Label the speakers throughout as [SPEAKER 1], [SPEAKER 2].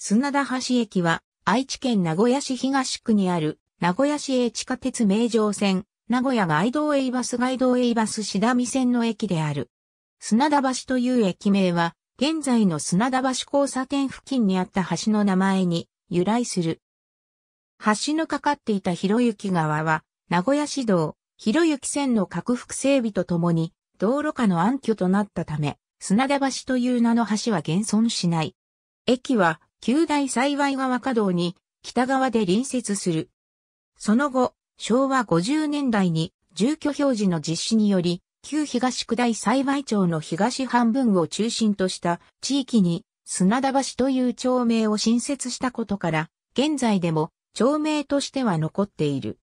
[SPEAKER 1] 砂田橋駅は、愛知県名古屋市東区にある、名古屋市営地下鉄名城線、名古屋ウ道イバスウ道イバスしだみ線の駅である。砂田橋という駅名は、現在の砂田橋交差点付近にあった橋の名前に由来する。橋のかかっていた広行川は、名古屋市道、広行線の拡幅整備とともに、道路下の暗渠となったため、砂田橋という名の橋は現存しない。駅は、旧大幸川河道に北側で隣接する。その後、昭和50年代に住居表示の実施により、旧東区大幸町の東半分を中心とした地域に砂田橋という町名を新設したことから、現在でも町名としては残っている。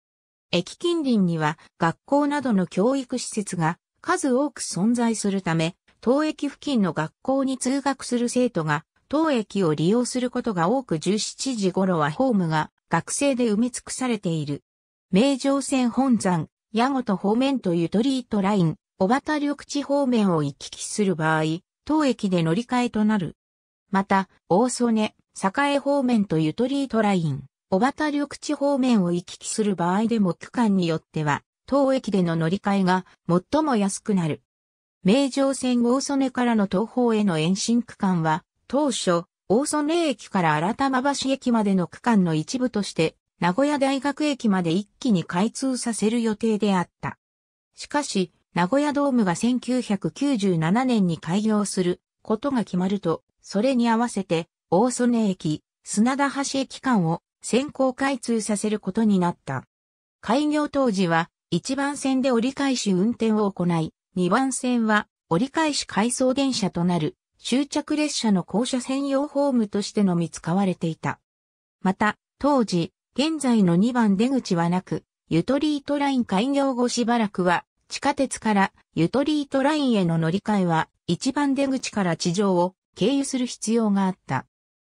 [SPEAKER 1] 駅近隣には学校などの教育施設が数多く存在するため、当駅付近の学校に通学する生徒が当駅を利用することが多く17時頃はホームが学生で埋め尽くされている。名城線本山、矢ごと方面とゆとりートライン、小畑緑地方面を行き来する場合、当駅で乗り換えとなる。また、大曽根、栄方面とゆとりートライン、小畑緑地方面を行き来する場合でも区間によっては、当駅での乗り換えが最も安くなる。名城線大曽根からの東方への延伸区間は、当初、大曽根駅から新玉橋駅までの区間の一部として、名古屋大学駅まで一気に開通させる予定であった。しかし、名古屋ドームが1997年に開業することが決まると、それに合わせて、大曽根駅、砂田橋駅間を先行開通させることになった。開業当時は、1番線で折り返し運転を行い、2番線は折り返し回送電車となる終着列車の校舎専用ホームとしてのみ使われていた。また、当時、現在の2番出口はなく、ユトリートライン開業後しばらくは、地下鉄からユトリートラインへの乗り換えは、1番出口から地上を経由する必要があった。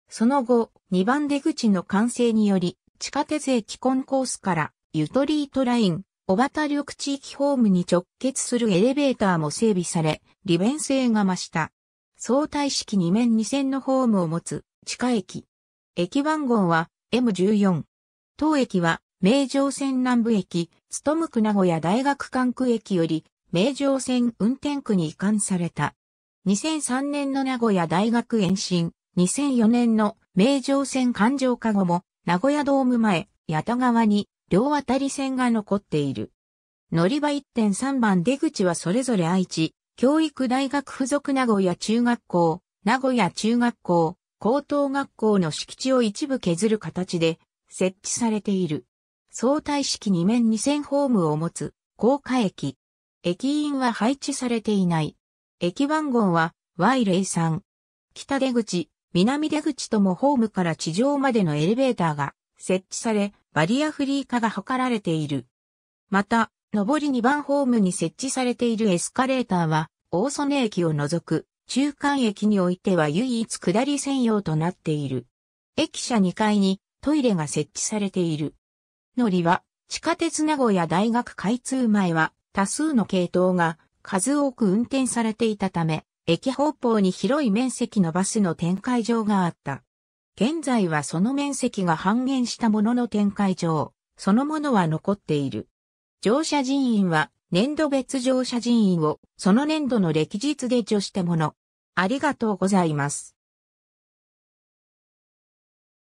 [SPEAKER 1] その後、2番出口の完成により、地下鉄駅コンコースからゆとりートライン、小畑緑地域ホームに直結するエレベーターも整備され、利便性が増した。相対式2面2線のホームを持つ地下駅。駅番号は M14。当駅は名城線南部駅、ム区名古屋大学管区駅より名城線運転区に移管された。2003年の名古屋大学延伸、2004年の名城線環状化後も名古屋ドーム前、八田川に両渡り線が残っている。乗り場1.3番出口はそれぞれ愛知、教育大学附属名古屋中学校、名古屋中学校、高等学校の敷地を一部削る形で設置されている。相対式2面2000ホームを持つ高架駅。駅員は配置されていない。駅番号は Y03。北出口、南出口ともホームから地上までのエレベーターが設置され、バリアフリー化が図られている。また、上り2番ホームに設置されているエスカレーターは、大曽根駅を除く、中間駅においては唯一下り専用となっている。駅舎2階にトイレが設置されている。乗りは、地下鉄名古屋大学開通前は、多数の系統が数多く運転されていたため、駅方向に広い面積のバスの展開場があった。現在はその面積が半減したものの展開場、そのものは残っている。乗車人員は、年度別乗車人員を、その年度の歴日で除したもの。ありがとうございます。